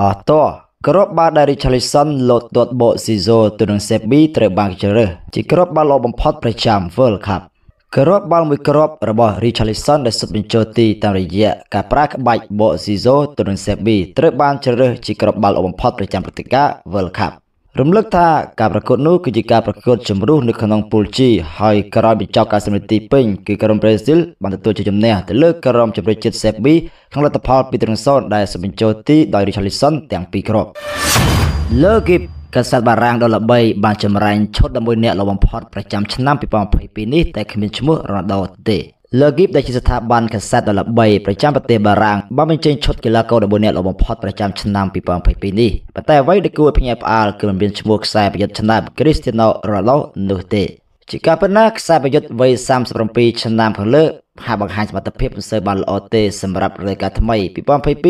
អស់តោះក្របបាល់ដែល Richarlison លោតទាត់បក Sizo ទៅនឹង Sebi ត្រូវបានជ្រើសរើសជាក្របបាល់ល្អបំផុតប្រចាំ World Cup ក្របបាល់មួយគ្រាប់របស់ Richarlison ដែលសុទ្ធបញ្ចូលទីតាមរយៈការប្រើក្បាច់បក Sizo ទៅនឹង Sebi ត្រូវបានជ្រើសរើសជាក្របបាល់ល្អបំផុតប្រចាំព្រឹត្តិការណ៍ World Cup រំលឹកថាការប្រកួតនោះគឺជាការប្រកួតជំរុះនៅក្នុងពូល G ហើយក្រោយបញ្ចប់ការសម្រេចទីពេញគឺក្រុមប្រេស៊ីលបានទទួលជ័យជំនះទៅលើក្រុមជម្រើសជាតិ Serbia ក្នុងលទ្ធផល2-0ដែលសម្បញ្ចូលទីដោយ Richarlison ទាំងពីរគ្រាប់លើគីបកសាត់បារាំងដ៏ល្បីបានចម្រាញ់ឈុត11អ្នកលបំផុតប្រចាំឆ្នាំ2022នេះតែគ្មានឈ្មោះ Ronaldo ទេ Le Gif ដែលជាស្ថាប័នកាសែតដ៏ល្បីប្រចាំប្រទេសបារាំងបានបញ្ចេញឈុតកីឡាករ14នាក់ល្អបំផុតប្រចាំឆ្នាំ2022នេះប៉ុន្តែអ្វីដែលគួរឲ្យភ្ញាក់ផ្អើលគឺមិនមានឈ្មោះខ្សែប្រយុទ្ធឆ្នាំ Cristiano Ronaldo នោះទេជាការពិតណាស់ខ្សែប្រយុទ្ធវ័យ37ឆ្នាំខាងលើហាក់បង្ហាញសមត្ថភាពមិនសូវបានល្អទេសម្រាប់រដូវកាលថ្មី2022-2023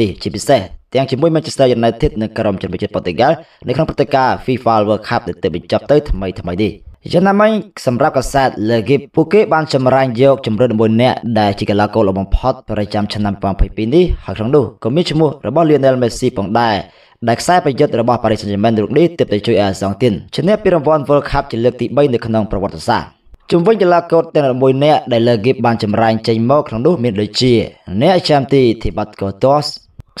នេះជាពិសេសទាំងជាមួយ Manchester United និងក្រុមជនជាតិប៉ូទុយហ្គាល់នៅក្នុងព្រឹត្តិការណ៍ FIFA World Cup ដែលទើបបញ្ចប់ទៅថ្មីៗនេះ។យ៉ាងណាមិញសម្រាប់កសែតលើគេពួកគេបានចម្រាញ់យកជំរឿនមួយអ្នកដែលជាកីឡាករលោកបំផុតប្រចាំឆ្នាំ2022នេះហើយក្នុងនោះក៏មានឈ្មោះរបស់ Lionel Messi ផងដែរដែលខ្សែប្រយុទ្ធរបស់ Paris Saint-Germain រូបនេះទើបតែជួយឲ្យអាសង់ទីនឈ្នះពានរង្វាន់ World Cup ជាលើកទី3នៅក្នុងប្រវត្តិសាស្ត្រជំវិញកីឡាករទាំង11នាក់ដែលលើគេបានចម្រាញ់ចេញមកក្នុងនោះមានដូចជាអ្នកចាំទីធីបាត់កូតូស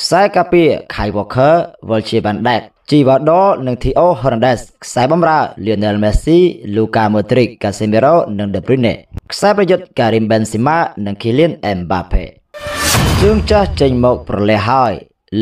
ខ្សែកាពី Kai Walker, Virgil van Dijk Chivado និង Theo Hernandez ខ្សែបម្រើ Lionel Messi, Luka Modric, Casemiro និង De Bruyne ខ្សែប្រយុទ្ធ Karim Benzema និង Kylian Mbappe ជើងចាស់ចេញមកប្រលះហើយ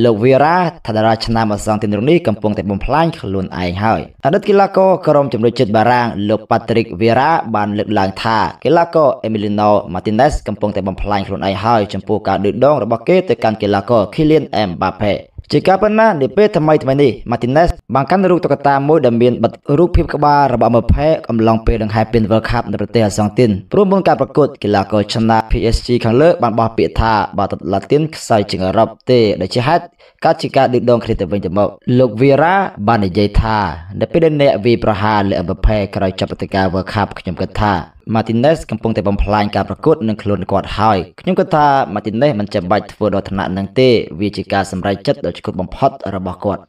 លោកវីរ៉ាថាតារាឆ្នាំអសង្ឃទីនរនេះកំពុងតែបំផ្លាញខ្លួនឯងហើយអតីតកីឡាករក្រុមជំនួយចិត្តបារាំងលោក Patrick Vieira បានលើកឡើងថាកីឡាករ Emiliano Martinez កំពុងតែបំផ្លាញខ្លួនឯងហើយចំពោះការឌឺដងរបស់គេទៅកាន់កីឡាករ Kylian Mbappe ជាការប៉ុន្មាននាពេលថ្មីថ្មីនេះ Martinez បានកាន់រូបតុក្កតាមួយដែលមានបិទរូបភាពក្បាលរបស់មើភែកំឡុងពេលដង្ហែពាន World Cup នៅប្រទេសអាសង់ទីនព្រមទាំងការប្រកួតកីឡាករឆ្នាំ PSG ខាងលើបានបោះពាក្យថាបើទឹកឡាទីនខ្សោយជាងអឺរ៉ុបទេដែលជាហេតុកើតជាការឌឺដងគ្នាទៅវិញទៅមកលោក Vieira បាននិយាយថានៅពេលដែលអ្នកវាយប្រហារលើមើភែក្រោយចប់ព្រឹត្តិការណ៍ World Cup ខ្ញុំគិតថា Martinez កំពុងតែបំផ្លាញការប្រកួតនឹងខ្លួនគាត់ហើយខ្ញុំគិតថា Martinez មិនចាំបាច់ធ្វើដល់ឋានៈនឹងទេវាជាការសម្រេចចិត្តដ៏ឆ្កឹះបំផុតរបស់គាត់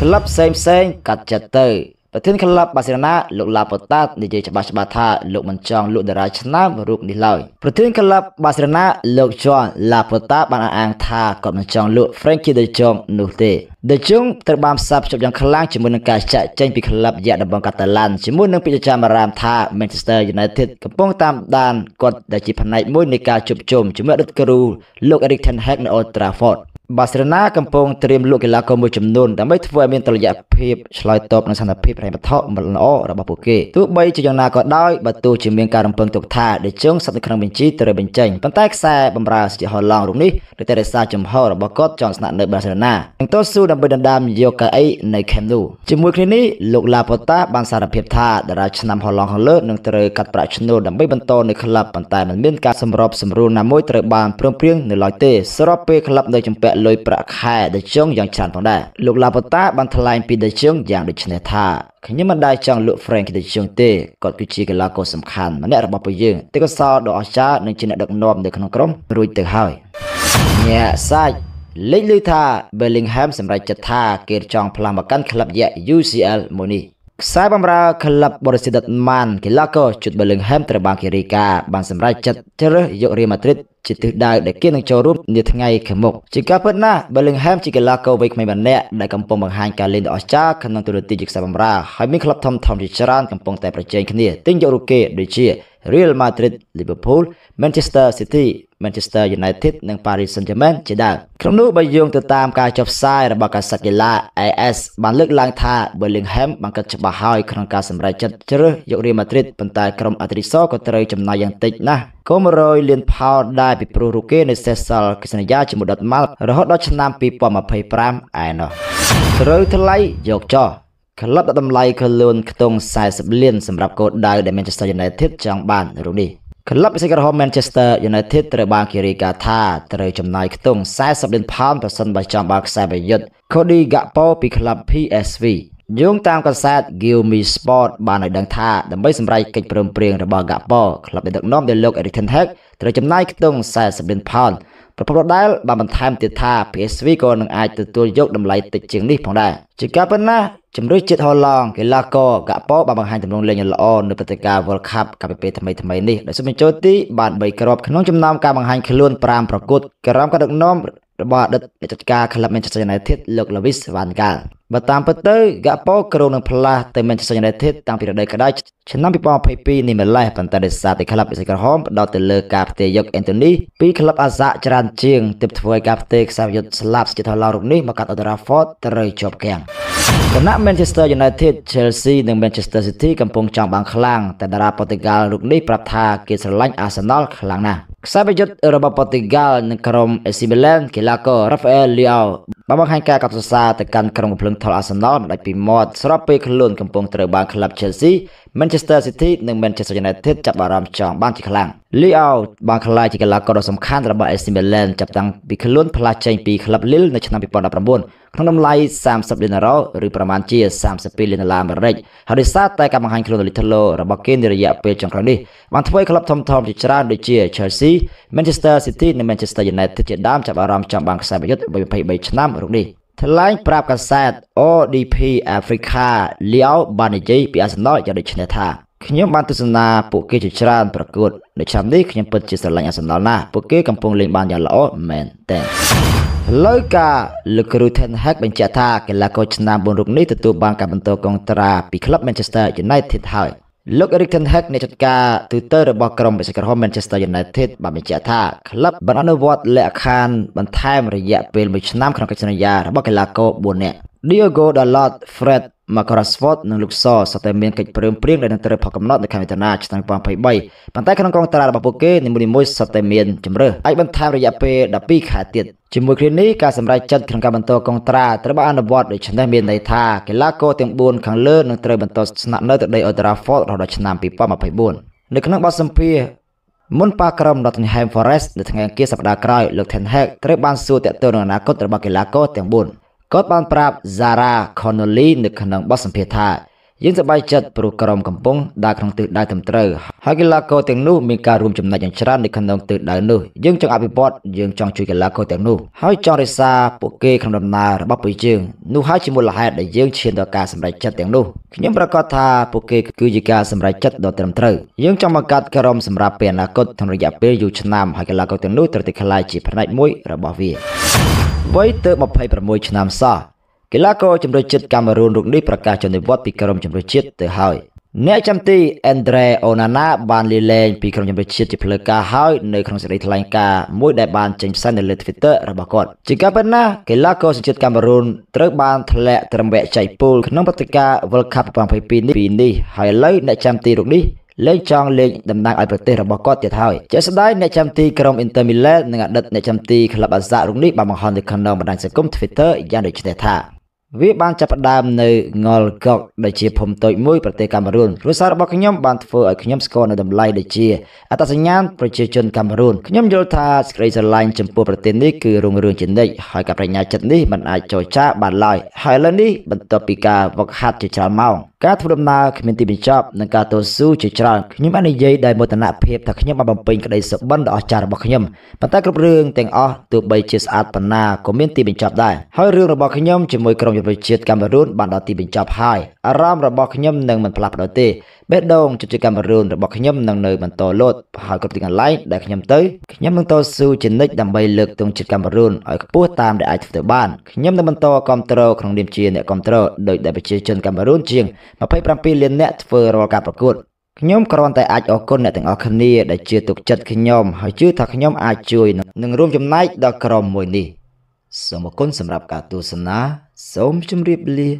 ក្លឹបផ្សេងៗកាត់ចិត្តទៅប្រធានក្លឹបបាសេឡូណាលោកឡាប៉ូតានិយាយច្បាស់ច្បាស់ថាលោកមិនចង់លក់តារាឆ្នាំរូបនេះឡើយប្រធានក្លឹបបាសេឡូណាលោកជွန်ឡាប៉ូតាបានអះអាងថាគាត់មិនចង់លក់ Frankie De Jong នោះទេ De Jong ត្រូវបានផ្សារភ្ជាប់យ៉ាងខ្លាំងជាមួយនឹងការចាក់ចេញពីក្លឹបយ៉ាតំបន់កាតាឡានជាមួយនឹងពាក្យចាំអារ៉ាមថា Manchester United កំពុងតាមដានគាត់ដែលជាផ្នែកមួយនៃការជួបជុំជាមួយរដ្ឋគ្រូលោក Erik ten Hag នៅ Old Trafford បាសេឡូណាកំពុងត្រៀមលោកកីឡាករមួយចំនួនដើម្បីធ្វើឲ្យមានតុល្យភាពឆ្លើយតបនឹងស្ថានភាពហិរញ្ញវត្ថុមិនល្អរបស់ពួកគេទោះបីជាយ៉ាងណាក៏ដោយបើទោះជាមានការរំពឹងទុកថាដេជុងស្ថិតនៅក្នុងបញ្ជីត្រូវបញ្ចេញប៉ុន្តែខ្សែបម្រើស្ទីហូឡង់រូបនេះនៅតែរក្សាចំហរបស់គាត់ចង់ស្នាក់នៅបាសេឡូណានឹងតស៊ូដើម្បីដណ្ដើមយកកៅអីនៅខេមនូជាមួយគ្នានេះលោកឡាប៉ូតាបានសារភាពថាតារាឆ្នាំហូឡង់ខាងលើនឹងត្រូវកាត់ប្រាក់ឈ្នួលដើម្បីបន្តនៅក្លឹបប៉ុន្តែមិនមានការសម្របសម្រួលណាមួយត្រូវបានព្រមព្រៀងនៅឡើយទេសរាប់ពេលក្លឹបនៅចំពាក់លុយប្រាក់ខែដេជុងយ៉ាងច្រើនផងដែរលោកឡាប៉ូតាបានថ្លែងពីដេជុងយ៉ាងដូចនេះថាខ្ញុំមិនដែលចង់លក់ Frank ដេជុងទេគាត់គឺជាកីឡាករសំខាន់ម្នាក់របស់ពួកយើងទេកសោដ៏អស្ចារ្យនិងជាអ្នកដឹកនាំនៅក្នុងក្រុមរួចទៅហើយអ្នកសាច់លេចឮថា Bellingham សម្រេចចិត្តថា គេចង់ផ្លាស់មកកាន់ក្លឹបយៈ UCL មួយនេះខ្សែបំរើក្លឹបបរិសិទ្ធិម៉ានកីឡាករជុតបលឹងហែមត្រូវបានគេរាយការណ៍បានសម្រេចចិត្តជ្រើសយករៀលម៉ាឌ្រីតជាទិសដៅដែលគេនឹងចូលរួមនាថ្ងៃខាងមុខជាការពិតណាស់បលឹងហែមជាកីឡាករវ័យក្មេងម្នាក់ដែលកំពុងបង្ហាញការលេងដ៏អស្ចារ្យក្នុងទូរទស្សន៍ជាខ្សែបម្រើហើយមានក្លឹបធំធំជាច្រើនកំពុងតែប្រជែងគ្នាទិញយករូបគេដូចជា Real Madrid Liverpool Manchester City Manchester United និង Paris Saint-Germain ជាដើមក្នុងនោះបើយោងទៅតាមការចុះផ្សាយរបស់កាសែតកីឡា AS បានលើកឡើងថា Bellingham បានកាត់ច្បាស់ហើយក្នុងការសម្រេចចិត្តជ្រើសយក Real Madrid ប៉ុន្តែក្រុមអត្រីសក៏ត្រូវចំណាយយ៉ាងតិចណាស់គម100លានផោនដែរពីព្រោះរូគេនៅសេសសល់សន្យាជាមួយ Dortmund រហូតដល់ឆ្នាំ2025ឯណោះត្រូវថ្លៃយកចោះក្លឹបដាក់តម្លៃខ្លួនខ្ទង់40លានសម្រាប់គោលដៅដែល Manchester United ចង់បានរូបនេះក្លឹបសីក្រហម Manchester United ត្រូវបានគេរាយការណ៍ថាត្រូវចំណាយខ្ទង់40លានផោនប្រសិនបើចង់បានខ្សែប្រយុទ្ធ Cody Gakpo ពីក្លឹប PSV យោងតាមកន្សែត Gilmi Sport បានឲ្យដឹងថាដើម្បីសម្រេចកិច្ចព្រមព្រៀងរបស់ Gakpo ក្លឹបដែលដឹកនាំដោយលោក Erik ten Hag ត្រូវចំណាយខ្ទង់40លានផោនប្រព័ន្ធដដែលបានបន្ថែមទៀតថា PSV ក៏នឹងអាចទទួលយកតម្លៃតិចជាងនេះផងដែរជាការប៉ុណ្ណាជំរឿជាតិហូឡង់កីឡាករកាប៉ូបានបង្ហាញទម្រង់លេងល្អនៅព្រឹត្តិការណ៍ World Cup កាលពីពេលថ្មីថ្មីនេះដោយសុំបញ្ចូលទីបាន3គ្រាប់ក្នុងចំណោមការបង្ហាញខ្លួន5ប្រកួតក្រោមការដឹកនាំរបស់អតីតអ្នកចាត់ការក្លឹប Manchester United លោក Lewis Van Gaal បើតាមពិតទៅហ្គាប៉ូក្រុងនឹងផ្លាស់ទៅ Manchester United តាំងពីរដូវក្តៅឆ្នាំ2022នេះម្លេះប៉ុន្តែដោយសារតែក្លឹបអេសក្រហមផ្ដោតទៅលើការផ្ទេរយក Anthony ពីក្លឹបអាសាច្រើនជាងទើបធ្វើឲ្យការផ្ទេរខ្សែប្រយុទ្ធស្លាប់ជាថឡោរូបនេះមកកាត់ Old Trafford ត្រូវជាប់គាំងគណៈ Manchester United Chelsea និង Manchester City កំពុងចង់បានខ្លាំងតែតារាប៉ូទុយហ្គាល់រូបនេះប្រាប់ថាគេស្រឡាញ់ Arsenal ខ្លាំងណាស់ខ្សែប្រយុទ្ធរបស់ប៉ូទុយហ្គាល់និងក្រុម AC Milan កីឡាករ Rafael Leao បានបង្ហាញការកោតសរសើរទៅកាន់ក្រុមកំភ្លឹងបន្ថយអាសនៈដាច់ពីមាត់ស្របពេលខ្លួនកំពុងត្រូវបានក្លឹប Chelsea Manchester City និង Manchester United ចាប់អារម្មណ៍ចង់បានជាខ្លាំង Leo បានក្លាយជាកីឡាករដ៏សំខាន់របស់ AC Milan ចាប់តាំងពីខ្លួនផ្លាស់ចេញពីក្លឹប Lille នៅឆ្នាំ2019ក្នុងតម្លៃ30លានអឺរ៉ូឬប្រមាណជា32លានដុល្លារអាមេរិកហើយដោយសារតែការបង្ហាញខ្លួនដ៏លេចធ្លោរបស់គេនារយៈពេលចុងក្រោយនេះបានធ្វើឲ្យក្លឹបធំៗជាច្រើនដូចជា Chelsea Manchester City និង Manchester United ជាដើមចាប់អារម្មណ៍ចង់បានខ្សែប្រយុទ្ធវ័យ23ឆ្នាំរូបនេះថ្លែងប្រាប់កាសែត ODP Africa លាវបាននិយាយពីអាសនៈយ៉ាងដូចនេះថាខ្ញុំបានទស្សនាពួកគេជាច្រើន ប្រកួតនៅឆ្នាំនេះខ្ញុំពិតជាស្រឡាញ់អាសនៈណាស់ពួកគេកំពុងលេងបានយ៉ាងល្អមែនតើលើការលោកគ្រូ Ten Hag បញ្ជាក់ថាកីឡាករឆ្នាំ4រូបនេះទទួលបានការបន្តកងត្រាពីក្លឹប Manchester United ហើយលោក Eric ten Hag អ្នកចាត់ការទូទៅរបស់ក្រុមបេសកក្រុម Manchester United បានបញ្ជាក់ថាក្លឹបបានអនុវត្តលក្ខខណ្ឌបន្ថែមរយៈពេល1ឆ្នាំក្នុងកិច្ចសន្យារបស់កីឡាករ4នាក់ Diogo Dalot Fred មករាស្វតនិងលុកសសុទ្ធតែមានកិច្ចព្រមព្រៀងដែលនឹងត្រូវផុសកំណត់នៅខែមិថុនាឆ្នាំ2023ប៉ុន្តែក្នុងកងតារារបស់ពួកគេនីមួយៗសុទ្ធតែមានជំរើសអាចបន្ថែមរយៈពេល12ខែទៀតជាមួយគ្នានេះការសម្រេចចិត្តក្នុងការបន្តកងត្រាត្រូវបានអនុវត្តដោយឆ្នាំមានន័យថាកីឡាករទាំង4ខាងលើនឹងត្រូវបន្តស្នាក់នៅទៅដីអូត្រាហ្វតរហូតដល់ឆ្នាំ2024នៅក្នុងបទសម្ភាសមុនប៉ាក្រុម Nottingham Forest នៅថ្ងៃអង្គារសប្តាហ៍ក្រោយលោក Ten Hag ត្រូវបានសួរទាក់ទងនឹងអនាគតរបស់កីឡាករទាំង4គាត់បានប្រាប់ Zara Connolly នៅក្នុងបទសម្ភាសន៍ថាយើងសប្បាយចិត្តព្រោះក្រុមកំពុងដើរក្នុងទិសដៅត្រឹមត្រូវហើយកីឡាករទាំងនោះមានការរួមចំណែកយ៉ាងច្រើននៅក្នុងទិសដៅនោះយើងចង់អភិវឌ្ឍយើងចង់ជួយកីឡាករទាំងនោះហើយចង់រក្សាពួកគេក្នុងដំណើររបស់ពួកយើងនោះហើយជាមូលហេតុដែលយើងឈានដល់ការសម្រេចចិត្តទាំងនោះខ្ញុំប្រកាសថាពួកគេគឺជាការសម្រេចចិត្តដ៏ត្រឹមត្រូវយើងចង់បង្កើតក្រុមសម្រាប់ពេលអនាគតក្នុងរយៈពេលយូរឆ្នាំហើយកីឡាករទាំងនោះត្រូវតែក្លាយជាផ្នែកមួយរបស់វាវ័យទើប26ឆ្នាំសោះកីឡាករជំរុញចិត្តកាមេរូនរូបនេះប្រកាសចនិវត្តន៍ពីក្រុមជំរុញចិត្តទៅហើយអ្នក ចាំទី Andre Onana បានលាលែងពីក្រុមជំនុំជាតិជាផ្លូវការហើយនៅក្នុងសេចក្តីថ្លែងការណ៍មួយដែលបានចេញផ្សាយនៅលើ Twitter របស់គាត់ជាការពិតណាស់កីឡាករសញ្ជាតិកាមេរូនត្រូវបានធ្លាក់ត្រឹមវគ្គចៃពូលក្នុងព្រឹត្តិការណ៍ World Cup 2022នេះហើយឥឡូវអ្នកចាំទីរូបនេះលែងចង់លេងតំណាងឲ្យប្រទេសរបស់គាត់ទៀតហើយជាក់ស្ដែងអ្នកចាំទីក្រុម Inter Milan និងអតីតអ្នកចាំទីក្លឹបបាសារុងនេះបានបង្ហោះនៅក្នុងបណ្ដាញសង្គម Twitter យ៉ាងដូចនេះថា វាបានចាប់ផ្ដើមនៅងល់កុកដែលជាភូមិតូចមួយប្រទេសកាមេរូនគ្រួសាររបស់ខ្ញុំបានធ្វើឲ្យខ្ញុំស្គាល់នៅតម្លៃដែលជាអត្តសញ្ញាណប្រជាជនកាមេរូនខ្ញុំយល់ថាសេចក្តីស្រឡាញ់ចំពោះប្រទេសនេះគឺរុងរឿងជានិច្ចហើយការប្រាជ្ញាចិត្តនេះមិនអាចចរចាបានឡើយហើយឥឡូវនេះបន្ទាប់ពីការវឹកហាត់ជាច្រើនម៉ោងការធ្វើដំណើរគ្មានទីបញ្ចប់និងការតស៊ូជាច្រើនខ្ញុំបាននិយាយដោយមោទនភាពថាខ្ញុំបានបំពេញក្តីសុបិនដ៏អស្ចារ្យរបស់ខ្ញុំប៉ុន្តែគ្រប់រឿងទាំងអស់ទោះបីជាស្អាតប៉ុណ្ណាក៏មានទីបញ្ចប់ដែរហើយរឿងរបស់ខ្ញុំជាមួយក្រុមយុវជនជាតិកាមេរូនបានដល់ទីបញ្ចប់ហើយអារម្មណ៍របស់ខ្ញុំនឹងមិនផ្លាស់ប្ដូរទេបេះដូងជំនួយកាមេរូនរបស់ខ្ញុំនឹងនៅបន្តលោតប្រហែលគ្រប់ទីកន្លែងដែលខ្ញុំទៅខ្ញុំនឹងតស៊ូជានិច្ចដើម្បីលើកទង់ជាតិកាមេរូនឲ្យខ្ពស់តាមដែលអាចធ្វើបានខ្ញុំនឹងបន្តគ្រប់គ្រងក្នុងនាមជាអ្នកគ្រប់គ្រងដោយដែលប្រជាជនកាមេរូនជាង27លានអ្នកធ្វើរាល់ការប្រកួតខ្ញុំគ្រាន់តែអាចអរគុណអ្នកទាំងអស់គ្នាដែលជឿទុកចិត្តខ្ញុំហើយជឿថាខ្ញុំអាចជួយនិងរួមចំណែកដល់ក្រុមមួយនេះសូមអរគុណសម្រាប់ការទស្សនា សូមជម្រាបលា